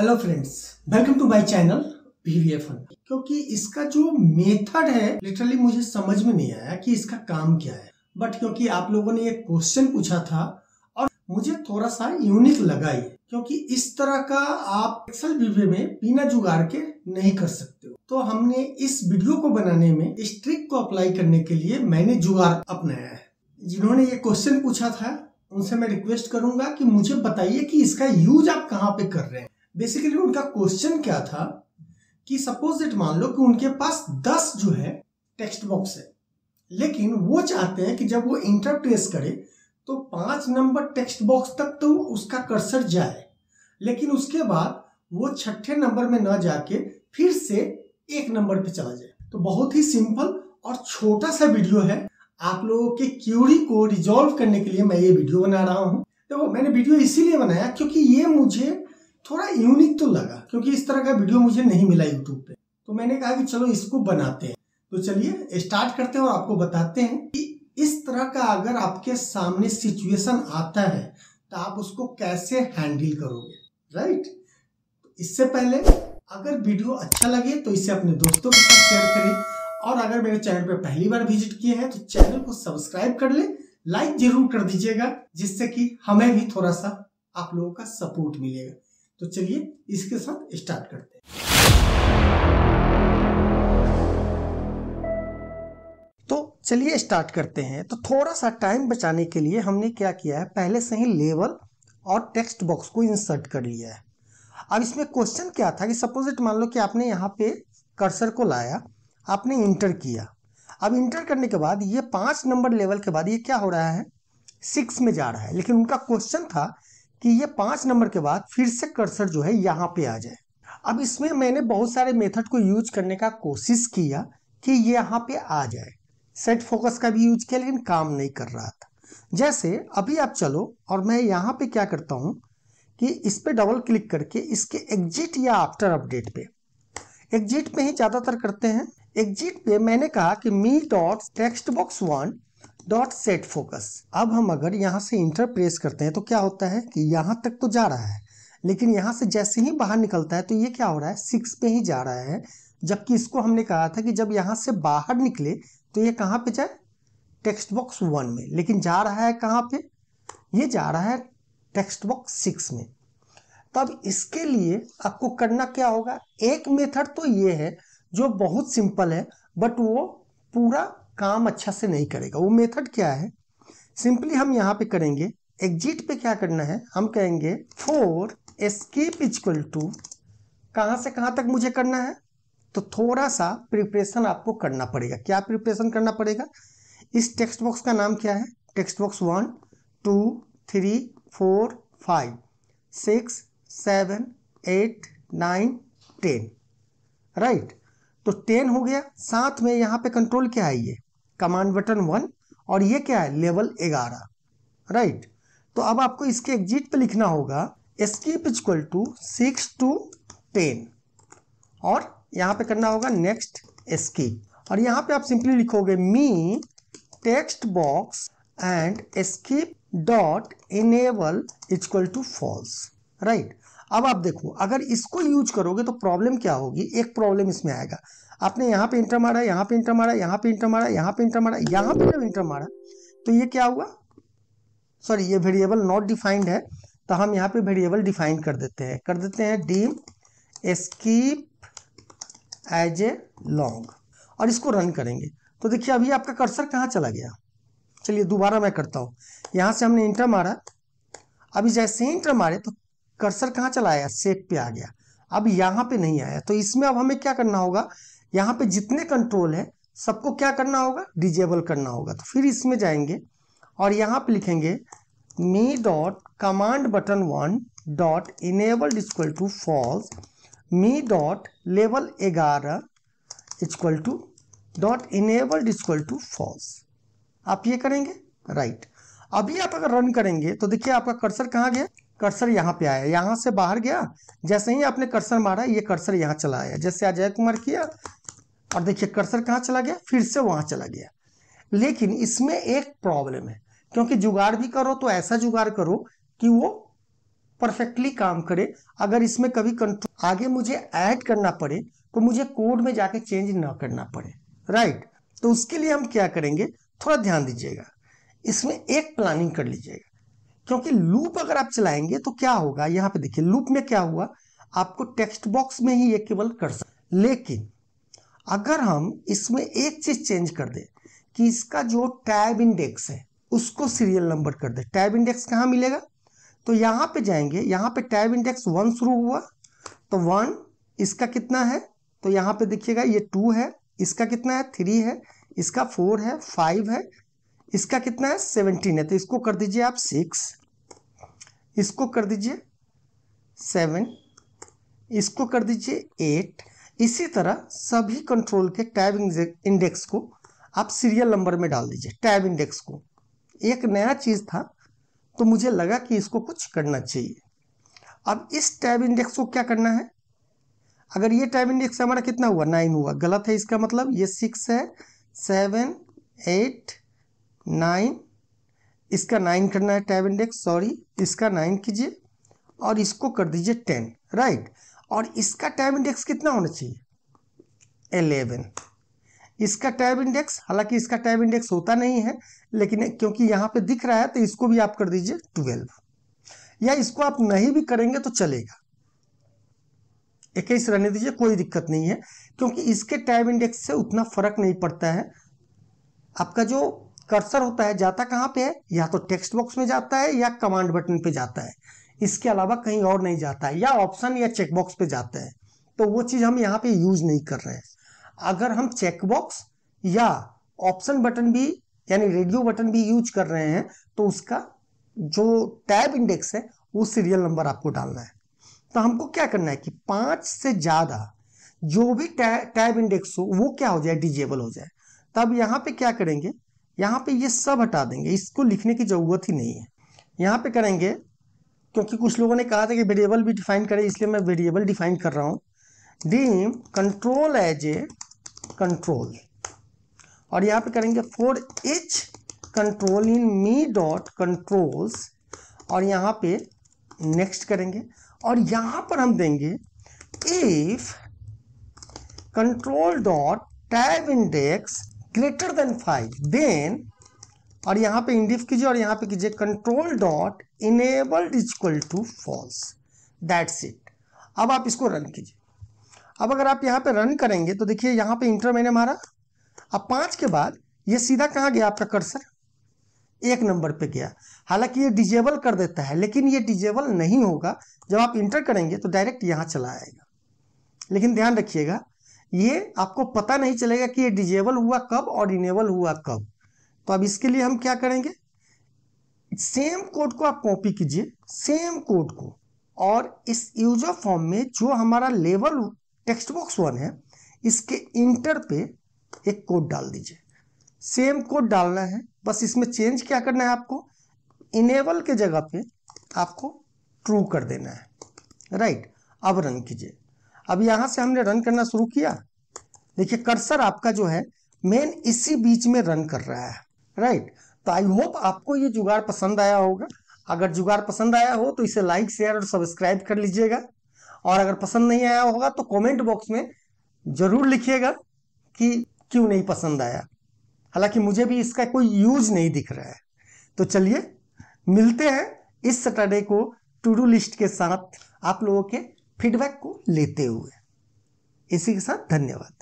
Hello friends welcome to my channel क्योंकि इसका जो मेथड है लिटरली मुझे समझ में नहीं आया कि इसका काम क्या है बट क्योंकि आप लोगों ने एक क्वेश्चन पूछा था और मुझे थोड़ा सा यूनिक लगा ये क्योंकि इस तरह का आप एक्सल वीवे में बिना जुगाड़ के नहीं कर सकते हो तो हमने इस वीडियो को बनाने में इस ट्रिक को अप्लाई करने के लिए मैंने जुगाड़ अपनाया है जिन्होंने ये क्वेश्चन पूछा था उनसे मैं रिक्वेस्ट करूंगा कि मुझे बताइए कि इसका यूज आप कहाँ पे कर रहे हैं बेसिकली उनका क्वेश्चन क्या था कि सपोज इट मान लो कि उनके पास दस जो है टेक्स्ट बॉक्स है लेकिन वो चाहते हैं कि जब वो इंटर करे तो पांच नंबर टेक्स्ट बॉक्स तक तो उसका कर्सर जाए लेकिन उसके बाद वो छठे नंबर में ना जाके फिर से एक नंबर पे चला जाए तो बहुत ही सिंपल और छोटा सा वीडियो है आप लोगों के क्यूरी को रिजॉल्व करने के लिए मैं ये वीडियो बना रहा हूँ देखो तो मैंने वीडियो इसीलिए बनाया क्योंकि ये मुझे थोड़ा यूनिक तो लगा क्योंकि इस तरह का वीडियो मुझे नहीं मिला यूट्यूब पे तो मैंने कहा कि चलो इसको बनाते हैं तो चलिए स्टार्ट करते हैं और आपको बताते हैं कि इस तरह का अगर आपके सामने सिचुएशन आता है तो आप उसको कैसे हैंडल करोगे राइट तो इससे पहले अगर वीडियो अच्छा लगे तो इसे अपने दोस्तों के साथ शेयर करें और अगर मेरे चैनल पर पहली बार विजिट किए हैं तो चैनल को सब्सक्राइब कर ले लाइक जरूर कर दीजिएगा जिससे कि हमें भी थोड़ा सा आप लोगों का सपोर्ट मिलेगा तो चलिए इसके साथ स्टार्ट करते हैं तो चलिए स्टार्ट करते हैं तो थोड़ा सा टाइम बचाने के लिए हमने क्या किया है पहले से ही लेवल और टेक्स्ट बॉक्स को इंसर्ट कर लिया है अब इसमें क्वेश्चन क्या था कि सपोजिट मान लो कि आपने यहाँ पे कर्सर को लाया आपने इंटर किया अब इंटर करने के बाद ये पांच नंबर लेवल के बाद ये क्या हो रहा है सिक्स में जा रहा है लेकिन उनका क्वेश्चन था कि ये पांच नंबर के बाद फिर से कर्सर जो है यहाँ पे आ जाए अब इसमें मैंने बहुत सारे मेथड को यूज करने का कोशिश किया कि ये यहाँ पे आ जाए सेट फोकस का भी यूज किया लेकिन काम नहीं कर रहा था जैसे अभी आप चलो और मैं यहाँ पे क्या करता हूँ कि इस पर डबल क्लिक करके इसके एग्जिट या आफ्टर अपडेट पे एग्जिट पे ही ज़्यादातर करते हैं एग्जिट पे मैंने कहा कि me dot text box one dot set focus अब हम अगर यहाँ से इंटर प्रेस करते हैं तो क्या होता है कि यहाँ तक तो जा रहा है लेकिन यहाँ से जैसे ही बाहर निकलता है तो ये क्या हो रहा है सिक्स पे ही जा रहा है जबकि इसको हमने कहा था कि जब यहाँ से बाहर निकले तो ये कहाँ पे जाए टेक्स्ट बॉक्स वन में लेकिन जा रहा है कहाँ पे ये जा रहा है टेक्स्ट बॉक्स सिक्स में तब तो इसके लिए आपको करना क्या होगा एक मेथड तो ये है जो बहुत सिंपल है बट वो पूरा काम अच्छा से नहीं करेगा वो मेथड क्या है सिंपली हम यहाँ पे करेंगे एग्जिट पे क्या करना है हम कहेंगे फोर एस्केप इजक्वल टू कहाँ से कहाँ तक मुझे करना है तो थोड़ा सा प्रिपरेशन आपको करना पड़ेगा क्या प्रिपरेशन करना पड़ेगा इस टेक्स्ट बॉक्स का नाम क्या है text box one two three four five six seven eight nine ten right तो टेन हो गया साथ में यहाँ पे कंट्रोल क्या है ये कमांड बटन वन और ये क्या है लेवल ग्यारह राइट तो अब आपको इसके एग्जिट पे लिखना होगा skip equal to six to ten और यहाँ पे करना होगा नेक्स्ट स्कीप और यहाँ पे आप सिंपली लिखोगे me text box and skip dot enable equal to false right अब आप देखो अगर इसको यूज करोगे तो प्रॉब्लम क्या होगी एक प्रॉब्लम इसमें आएगा आपने यहाँ पे इंटर मारा यहाँ पे इंटर मारा यहाँ पे इंटर मारा यहाँ पे इंटर मारा यहाँ पे जब इंटर मारा तो ये क्या हुआ सॉरी ये वेरिएबल नॉट डिफाइंड है तो हम यहाँ पे वेरिएबल डिफाइन कर देते हैं कर देते हैं dim skip as a long और इसको रन करेंगे तो देखिए अभी आपका कर्सर कहाँ चला गया चलिए दोबारा मैं करता हूँ यहाँ से हमने इंटर मारा अभी जैसे ही इंटर मारे तो कर्सर कहाँ चला आया सेप पे आ गया अब यहाँ पे नहीं आया तो इसमें अब हमें क्या करना होगा यहाँ पे जितने कंट्रोल है सबको क्या करना होगा डिजेबल करना होगा तो फिर इसमें जाएंगे और यहाँ पे लिखेंगे me dot command button one dot enabled equal to false me dot लेवल ग्यारह equal to dot enabled equal to false आप ये करेंगे राइट right. अभी आप अगर रन करेंगे तो देखिए आपका कर्सर कहाँ गया कर्सर यहाँ पे आया यहाँ से बाहर गया जैसे ही आपने कर्सर मारा ये कर्सर यहाँ चला आया जैसे अजय कुमार किया और देखिए कर्सर कहाँ चला गया फिर से वहाँ चला गया लेकिन इसमें एक प्रॉब्लम है क्योंकि जुगाड़ भी करो तो ऐसा जुगाड़ करो कि वो परफेक्टली काम करे अगर इसमें कभी कंट्रोल आगे मुझे ऐड करना पड़े तो मुझे कोड में जाके चेंज ना करना पड़े राइट तो उसके लिए हम क्या करेंगे थोड़ा ध्यान दीजिएगा इसमें एक प्लानिंग कर लीजिएगा क्योंकि लूप अगर आप चलाएंगे तो क्या होगा यहां पे देखिए लूप में क्या हुआ आपको टेक्स्ट बॉक्स में ही ये केवल कर सकते लेकिन अगर हम इसमें एक चीज चेंज कर दे कि इसका जो टैब इंडेक्स है उसको सीरियल नंबर कर दे टैब इंडेक्स कहाँ मिलेगा तो यहां पे जाएंगे यहां पे टैब इंडेक्स वन शुरू हुआ तो वन इसका कितना है तो यहां पे देखिएगा ये टू है इसका कितना है थ्री है इसका फोर है फाइव है इसका कितना है सेवनटीन है तो इसको कर दीजिए आप सिक्स इसको कर दीजिए सेवन इसको कर दीजिए एट इसी तरह सभी कंट्रोल के टैब इंडेक्स को आप सीरियल नंबर में डाल दीजिए टैब इंडेक्स को एक नया चीज़ था तो मुझे लगा कि इसको कुछ करना चाहिए अब इस टैब इंडेक्स को क्या करना है अगर ये टैब इंडेक्स हमारा कितना हुआ नाइन हुआ गलत है इसका मतलब ये सिक्स है सेवन एट नाइन इसका नाइन करना है टैब इंडेक्स सॉरी इसका नाइन कीजिए और इसको कर दीजिए टेन राइट और इसका टैब इंडेक्स कितना होना चाहिए एलेवन इसका टैब इंडेक्स हालांकि इसका टैब इंडेक्स होता नहीं है लेकिन क्योंकि यहाँ पे दिख रहा है तो इसको भी आप कर दीजिए ट्वेल्व या इसको आप नहीं भी करेंगे तो चलेगा इक्कीस रहने दीजिए कोई दिक्कत नहीं है क्योंकि इसके टैब इंडेक्स से उतना फर्क नहीं पड़ता है आपका जो कर्सर होता है जाता कहाँ पे है या तो टेक्स्ट बॉक्स में जाता है या कमांड बटन पे जाता है इसके अलावा कहीं और नहीं जाता है या ऑप्शन या चेकबॉक्स पे जाता है तो वो चीज़ हम यहाँ पे यूज नहीं कर रहे हैं अगर हम चेकबॉक्स या ऑप्शन बटन भी यानी रेडियो बटन भी यूज कर रहे हैं तो उसका जो टैब इंडेक्स है वो सीरियल नंबर आपको डालना है तो हमको क्या करना है कि पांच से ज़्यादा जो भी टैब इंडेक्स हो वो क्या हो जाए डिजेबल हो जाए तब यहाँ पे क्या करेंगे यहाँ पे ये सब हटा देंगे इसको लिखने की ज़रूरत ही नहीं है यहाँ पे करेंगे क्योंकि कुछ लोगों ने कहा था कि वेरिएबल भी डिफाइन करें इसलिए मैं वेरिएबल डिफाइन कर रहा हूँ dim control as a control और यहाँ पे करेंगे for each control in me dot controls और यहाँ पे नेक्स्ट करेंगे और यहाँ पर हम देंगे if control dot tab index greater than five then और यहाँ पे इंडिफ कीजिए और यहाँ पे कीजिए control dot enabled equal to false that's it अब आप इसको रन कीजिए अब अगर आप यहाँ पे रन करेंगे तो देखिए यहाँ पे इंटर मैंने मारा अब पाँच के बाद ये सीधा कहाँ गया आपका कर्सर एक नंबर पे गया हालांकि ये डिजेबल कर देता है लेकिन ये डिजेबल नहीं होगा जब आप इंटर करेंगे तो डायरेक्ट यहाँ चला आएगा लेकिन ध्यान रखिएगा ये आपको पता नहीं चलेगा कि ये डिजेबल हुआ कब और इनेबल हुआ कब तो अब इसके लिए हम क्या करेंगे सेम कोड को आप कॉपी कीजिए सेम कोड को और इस यूजर फॉर्म में जो हमारा लेवल टेक्स्ट बॉक्स वन है इसके इंटर पे एक कोड डाल दीजिए सेम कोड डालना है बस इसमें चेंज क्या करना है आपको इनेबल के जगह पे आपको ट्रू कर देना है राइट अब रन कीजिए अब यहां से हमने रन करना शुरू किया देखिए कर्सर आपका जो है मेन इसी बीच में रन कर रहा है राइट तो आई होप आपको ये जुगाड़ पसंद आया होगा अगर जुगाड़ पसंद आया हो तो इसे लाइक शेयर और सब्सक्राइब कर लीजिएगा और अगर पसंद नहीं आया होगा तो कमेंट बॉक्स में ज़रूर लिखिएगा कि क्यों नहीं पसंद आया हालांकि मुझे भी इसका कोई यूज नहीं दिख रहा है तो चलिए मिलते हैं इस सैटरडे को टू डू लिस्ट के साथ आप लोगों के फीडबैक को लेते हुए इसी के साथ धन्यवाद